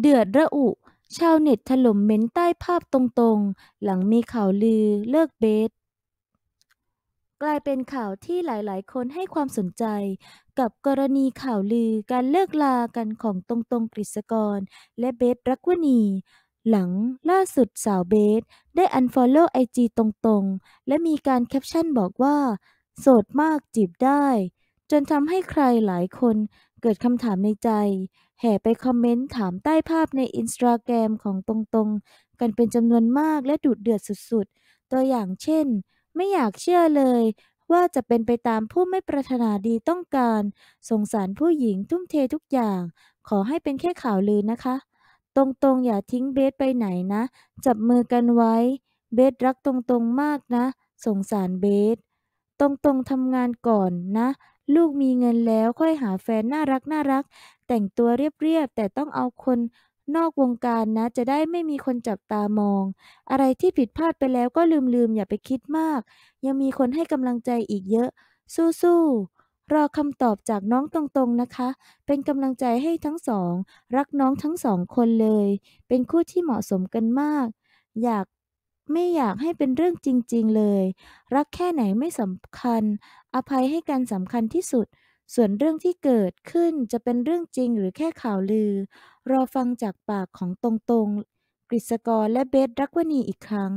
เดือดระอุ ชาวเน็ตถล่มเม้นใต้ภาพตรงๆ หลังมีข่าวลือเลิกเบส กลายเป็นข่าวที่หลายๆคนให้ความสนใจ กับกรณีข่าวลือการเลิกลากันของตรงตรงกฤษกร และเบสรักวณีหลังล่าสุดสาวเบส ได้อันฟอลโล่ไอจีตรงๆ และมีการแคปชั่นบอกว่า โสดมากจีบได้จนทำให้ใครหลายคนเกิดคำถามในใจ แห่ไปคอมเมนต์ ถามใต้ภาพในอินสตาแกรมของตรงๆกันเป็นจำนวนมากและดุเดือดสุดๆ ตัวอย่างเช่น ไม่อยากเชื่อเลย ว่าจะเป็นไปตามผู้ไม่ปรารถนาดีต้องการ สงสารผู้หญิงทุ่มเททุกอย่าง ขอให้เป็นแค่ข่าวลือนะคะ ตรงๆอย่าทิ้งเบสไปไหนนะ จับมือกันไว้ เบสรักตรงๆมากนะ สงสารเบสตรงงทำงานก่อนนะ ลูกมีเงินแล้วค่อยหาแฟน น่ารักน่ารัก แต่งตัวเรียบๆแต่ต้องเอาคน นอกวงการนะจะได้ไม่มีคนจับตามอง อะไรที่ผิดพลาดไปแล้วก็ลืมๆอย่าไปคิดมาก ยังมีคนให้กำลังใจอีกเยอะ สู้ๆรอคำตอบจากน้องตรงๆนะคะ เป็นกำลังใจให้ทั้งสอง รักน้องทั้งสองคนเลย เป็นคู่ที่เหมาะสมกันมาก อยากไม่อยากให้เป็นเรื่องจริงๆ เลย รักแค่ไหนไม่สำคัญ อภัยให้กันสำคัญที่สุด ส่วนเรื่องที่เกิดขึ้นจะเป็นเรื่องจริงหรือแค่ข่าวลือ รอฟังจากปากของตรงๆ กฤษกรและเบสรักวณีอีกครั้ง